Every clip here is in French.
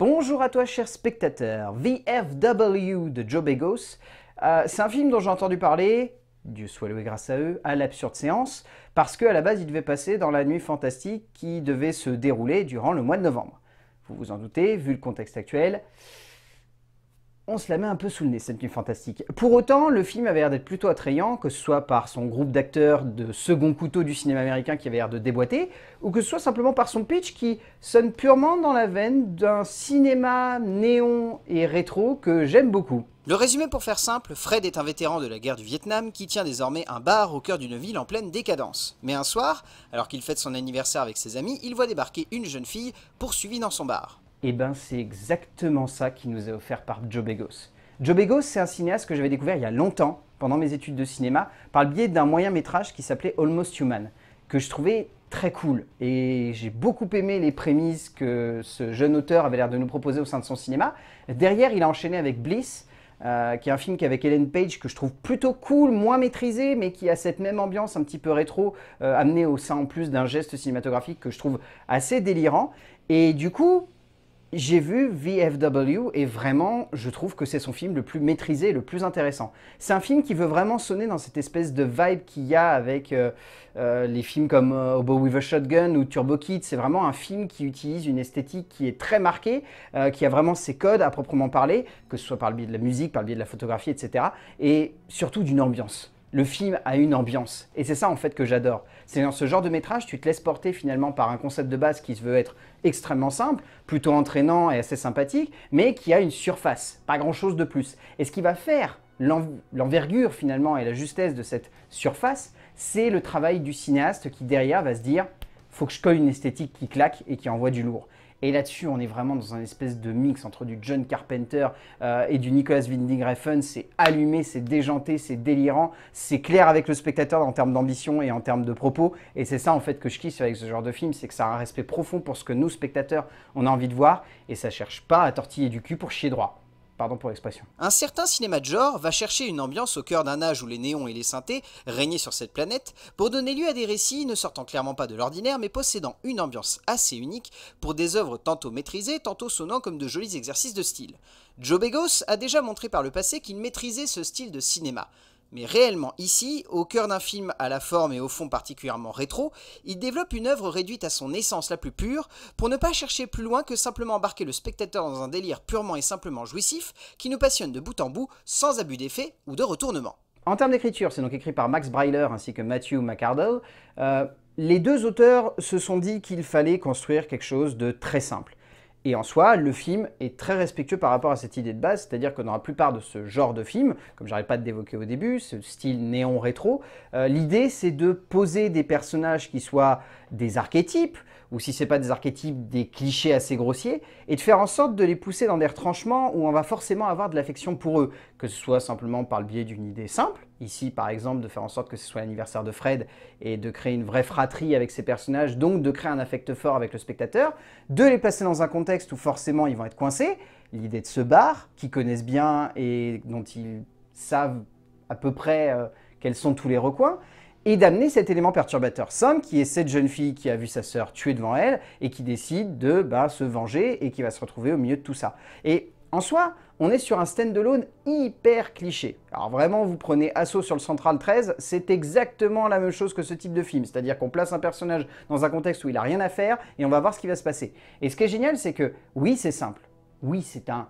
Bonjour à toi, cher spectateur. VFW de Joe Begos. Euh, c'est un film dont j'ai entendu parler, Dieu soit loué grâce à eux, à l'absurde séance, parce qu'à la base, il devait passer dans la nuit fantastique qui devait se dérouler durant le mois de novembre. Vous vous en doutez, vu le contexte actuel, on se la met un peu sous le nez, cette nuit fantastique. Pour autant, le film avait l'air d'être plutôt attrayant, que ce soit par son groupe d'acteurs de second couteau du cinéma américain qui avait l'air de déboîter, ou que ce soit simplement par son pitch qui sonne purement dans la veine d'un cinéma néon et rétro que j'aime beaucoup. Le résumé pour faire simple, Fred est un vétéran de la guerre du Vietnam qui tient désormais un bar au cœur d'une ville en pleine décadence. Mais un soir, alors qu'il fête son anniversaire avec ses amis, il voit débarquer une jeune fille poursuivie dans son bar. Eh ben, c'est exactement ça qui nous est offert par Joe Begos. Joe Begos, c'est un cinéaste que j'avais découvert il y a longtemps, pendant mes études de cinéma, par le biais d'un moyen métrage qui s'appelait Almost Human, que je trouvais très cool. Et j'ai beaucoup aimé les prémices que ce jeune auteur avait l'air de nous proposer au sein de son cinéma. Derrière, il a enchaîné avec Bliss, euh, qui est un film qui avec Ellen Page que je trouve plutôt cool, moins maîtrisé, mais qui a cette même ambiance un petit peu rétro, euh, amenée au sein en plus d'un geste cinématographique que je trouve assez délirant. Et du coup, j'ai vu VFW et vraiment, je trouve que c'est son film le plus maîtrisé, le plus intéressant. C'est un film qui veut vraiment sonner dans cette espèce de vibe qu'il y a avec euh, euh, les films comme euh, Oboe with a Shotgun ou Turbo Kid. C'est vraiment un film qui utilise une esthétique qui est très marquée, qui a vraiment ses codes à proprement parler, que ce soit par le biais de la musique, par le biais de la photographie, etc. Et surtout d'une ambiance le film a une ambiance. Et c'est ça en fait que j'adore. C'est dans ce genre de métrage, tu te laisses porter finalement par un concept de base qui se veut être extrêmement simple, plutôt entraînant et assez sympathique, mais qui a une surface, pas grand-chose de plus. Et ce qui va faire l'envergure finalement et la justesse de cette surface, c'est le travail du cinéaste qui derrière va se dire faut que je colle une esthétique qui claque et qui envoie du lourd. Et là-dessus, on est vraiment dans un espèce de mix entre du John Carpenter euh, et du Nicolas Winding Refn. C'est allumé, c'est déjanté, c'est délirant, c'est clair avec le spectateur en termes d'ambition et en termes de propos. Et c'est ça en fait que je kiffe avec ce genre de film, c'est que ça a un respect profond pour ce que nous, spectateurs, on a envie de voir. Et ça cherche pas à tortiller du cul pour chier droit pour l'expression. Un certain cinéma de genre va chercher une ambiance au cœur d'un âge où les néons et les synthés régnaient sur cette planète pour donner lieu à des récits ne sortant clairement pas de l'ordinaire mais possédant une ambiance assez unique pour des œuvres tantôt maîtrisées, tantôt sonnant comme de jolis exercices de style. Joe Begos a déjà montré par le passé qu'il maîtrisait ce style de cinéma. Mais réellement, ici, au cœur d'un film à la forme et au fond particulièrement rétro, il développe une œuvre réduite à son essence la plus pure, pour ne pas chercher plus loin que simplement embarquer le spectateur dans un délire purement et simplement jouissif, qui nous passionne de bout en bout, sans abus d'effet ou de retournement. En termes d'écriture, c'est donc écrit par Max Breiler ainsi que Matthew McArdle. Euh, les deux auteurs se sont dit qu'il fallait construire quelque chose de très simple. Et en soi, le film est très respectueux par rapport à cette idée de base, c'est-à-dire que dans la plupart de ce genre de film, comme j'arrête pas de d'évoquer au début, ce style néon rétro, euh, l'idée c'est de poser des personnages qui soient des archétypes, ou si ce n'est pas des archétypes, des clichés assez grossiers, et de faire en sorte de les pousser dans des retranchements où on va forcément avoir de l'affection pour eux, que ce soit simplement par le biais d'une idée simple, Ici, par exemple, de faire en sorte que ce soit l'anniversaire de Fred et de créer une vraie fratrie avec ces personnages, donc de créer un affect fort avec le spectateur, de les placer dans un contexte où forcément ils vont être coincés. L'idée de ce bar, qu'ils connaissent bien et dont ils savent à peu près euh, quels sont tous les recoins, et d'amener cet élément perturbateur somme qui est cette jeune fille qui a vu sa sœur tuer devant elle et qui décide de bah, se venger et qui va se retrouver au milieu de tout ça. Et en soi, on est sur un stand-alone hyper cliché. Alors vraiment, vous prenez Assaut sur le Central 13, c'est exactement la même chose que ce type de film, c'est-à-dire qu'on place un personnage dans un contexte où il n'a rien à faire et on va voir ce qui va se passer. Et ce qui est génial, c'est que oui, c'est simple, oui, c'est un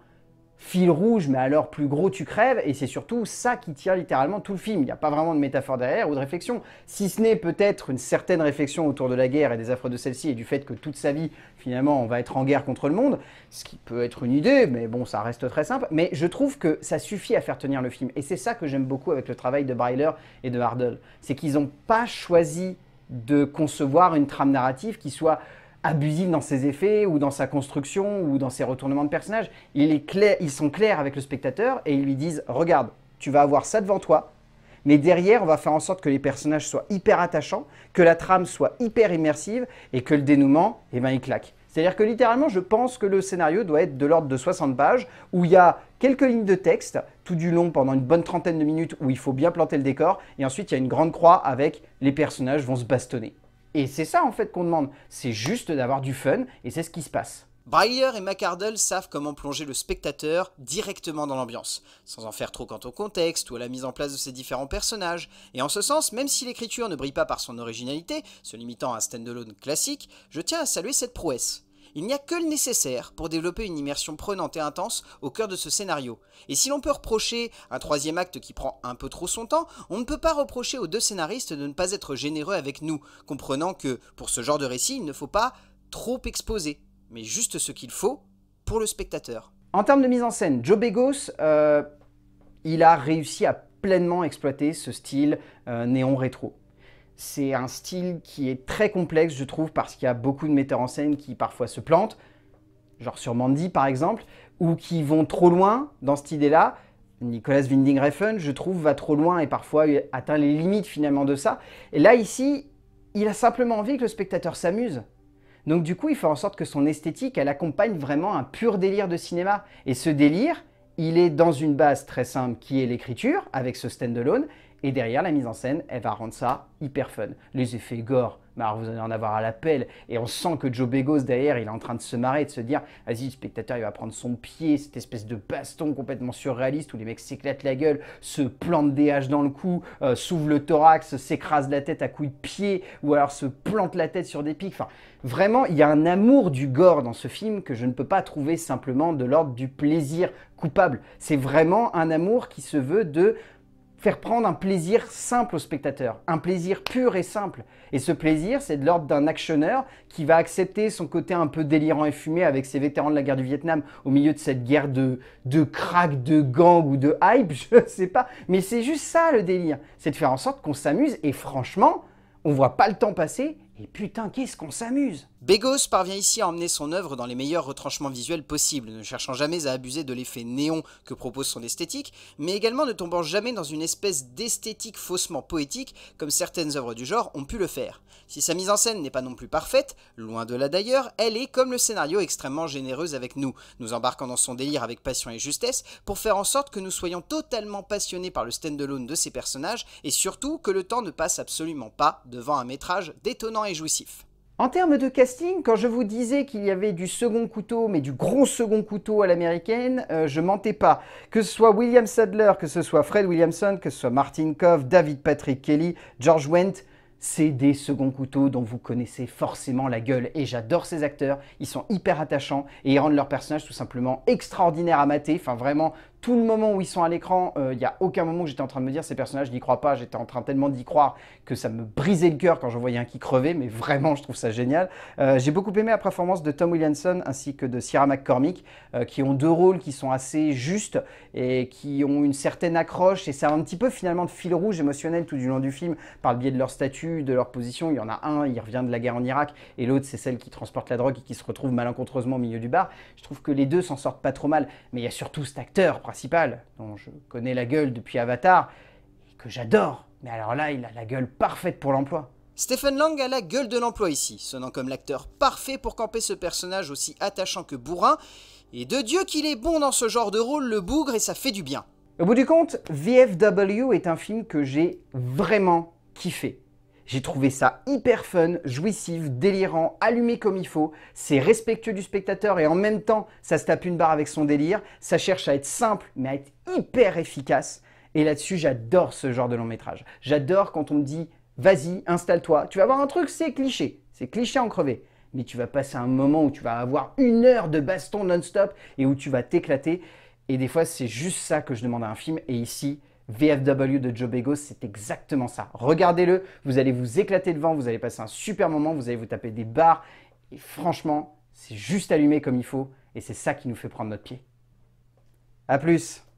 fil rouge, mais alors plus gros tu crèves, et c'est surtout ça qui tire littéralement tout le film. Il n'y a pas vraiment de métaphore derrière ou de réflexion, si ce n'est peut-être une certaine réflexion autour de la guerre et des affres de celle-ci, et du fait que toute sa vie, finalement, on va être en guerre contre le monde, ce qui peut être une idée, mais bon, ça reste très simple, mais je trouve que ça suffit à faire tenir le film, et c'est ça que j'aime beaucoup avec le travail de Breiler et de Hardel, c'est qu'ils n'ont pas choisi de concevoir une trame narrative qui soit abusif dans ses effets ou dans sa construction ou dans ses retournements de personnages. Il est ils sont clairs avec le spectateur et ils lui disent Regarde, tu vas avoir ça devant toi, mais derrière, on va faire en sorte que les personnages soient hyper attachants, que la trame soit hyper immersive et que le dénouement, eh ben, il claque. C'est-à-dire que littéralement, je pense que le scénario doit être de l'ordre de 60 pages, où il y a quelques lignes de texte tout du long pendant une bonne trentaine de minutes où il faut bien planter le décor, et ensuite il y a une grande croix avec les personnages vont se bastonner. Et c'est ça en fait qu'on demande, c'est juste d'avoir du fun et c'est ce qui se passe. Breyer et McArdle savent comment plonger le spectateur directement dans l'ambiance, sans en faire trop quant au contexte ou à la mise en place de ses différents personnages, et en ce sens, même si l'écriture ne brille pas par son originalité, se limitant à un standalone classique, je tiens à saluer cette prouesse. Il n'y a que le nécessaire pour développer une immersion prenante et intense au cœur de ce scénario. Et si l'on peut reprocher un troisième acte qui prend un peu trop son temps, on ne peut pas reprocher aux deux scénaristes de ne pas être généreux avec nous, comprenant que, pour ce genre de récit, il ne faut pas trop exposer, mais juste ce qu'il faut pour le spectateur. En termes de mise en scène, Joe Begos, euh, il a réussi à pleinement exploiter ce style euh, néon rétro. C'est un style qui est très complexe, je trouve, parce qu'il y a beaucoup de metteurs en scène qui parfois se plantent, genre sur Mandy par exemple, ou qui vont trop loin dans cette idée-là. Nicolas Winding Refn, je trouve, va trop loin et parfois atteint les limites finalement de ça. Et là, ici, il a simplement envie que le spectateur s'amuse. Donc du coup, il fait en sorte que son esthétique, elle accompagne vraiment un pur délire de cinéma. Et ce délire, il est dans une base très simple qui est l'écriture, avec ce stand-alone, et derrière, la mise en scène, elle va rendre ça hyper fun. Les effets gore, bah, vous allez en avoir à l'appel Et on sent que Joe Begos, derrière, il est en train de se marrer, de se dire Vas-y, le spectateur, il va prendre son pied, cette espèce de baston complètement surréaliste où les mecs s'éclatent la gueule, se plantent des haches dans le cou, souvre euh, s'ouvrent le thorax, s'écrasent la tête à coups de pied, ou alors se plantent la tête sur des pics. Enfin, vraiment, il y a un amour du gore dans ce film que je ne peux pas trouver simplement de l'ordre du plaisir coupable. C'est vraiment un amour qui se veut de faire prendre un plaisir simple au spectateur, un plaisir pur et simple. Et ce plaisir, c'est de l'ordre d'un actionneur qui va accepter son côté un peu délirant et fumé avec ses vétérans de la guerre du Vietnam au milieu de cette guerre de, de crack, de gang ou de hype, je ne sais pas. Mais c'est juste ça le délire, c'est de faire en sorte qu'on s'amuse et franchement, on voit pas le temps passer et putain, qu'est-ce qu'on s'amuse Begos parvient ici à emmener son œuvre dans les meilleurs retranchements visuels possibles, ne cherchant jamais à abuser de l'effet néon que propose son esthétique, mais également ne tombant jamais dans une espèce d'esthétique faussement poétique comme certaines œuvres du genre ont pu le faire. Si sa mise en scène n'est pas non plus parfaite, loin de là d'ailleurs, elle est, comme le scénario, extrêmement généreuse avec nous, nous embarquant dans son délire avec passion et justesse pour faire en sorte que nous soyons totalement passionnés par le stand-alone de ses personnages et surtout que le temps ne passe absolument pas devant un métrage détonnant et jouissif. En termes de casting, quand je vous disais qu'il y avait du second couteau, mais du gros second couteau à l'américaine, euh, je mentais pas. Que ce soit William Sadler, que ce soit Fred Williamson, que ce soit Martin Kov, David Patrick Kelly, George Wendt, c'est des seconds couteaux dont vous connaissez forcément la gueule. Et j'adore ces acteurs, ils sont hyper attachants et ils rendent leurs personnages tout simplement extraordinaire à mater. Enfin, vraiment, tout le moment où ils sont à l'écran, il euh, y n'y a aucun moment où j'étais en train de me dire ces personnages n'y croient pas, j'étais en train tellement d'y croire que ça me brisait le cœur quand je voyais un qui crevait, mais vraiment je trouve ça génial. Euh, j'ai beaucoup aimé la performance de Tom Williamson ainsi que de Sierra McCormick, euh, qui ont deux rôles qui sont assez justes et qui ont une certaine accroche, et ça c'est un petit peu finalement de fil rouge émotionnel tout du long du film, par le biais de leur statut, de leur position, il y en a un, il revient de la guerre en Irak, et l'autre c'est celle qui transporte la drogue et qui se retrouve malencontreusement au milieu du bar. Je trouve que les deux s'en sortent pas trop mal, mais il y a surtout cet acteur dont je connais la gueule depuis Avatar, et que j'adore, mais alors là, il a la gueule parfaite pour l'emploi. Stephen Lang a la gueule de l'emploi ici, sonnant comme l'acteur parfait pour camper ce personnage aussi attachant que bourrin, et de Dieu qu'il est bon dans ce genre de rôle, le bougre, et ça fait du bien. Au bout du compte, VFW est un film que j'ai vraiment kiffé. J'ai trouvé ça hyper fun, jouissif, délirant, allumé comme il faut. C'est respectueux du spectateur et en même temps, ça se tape une barre avec son délire. Ça cherche à être simple, mais à être hyper efficace. Et là-dessus, j'adore ce genre de long métrage. J'adore quand on me dit, vas-y, installe-toi. Tu vas voir un truc, c'est cliché. C'est cliché en crevé mais tu vas passer un moment où tu vas avoir une heure de baston non-stop et où tu vas t'éclater. Et des fois, c'est juste ça que je demande à un film. Et ici, VFW de Joe Begos, c'est exactement ça. Regardez-le, vous allez vous éclater devant, vous allez passer un super moment, vous allez vous taper des barres. Et franchement, c'est juste allumé comme il faut. Et c'est ça qui nous fait prendre notre pied. A plus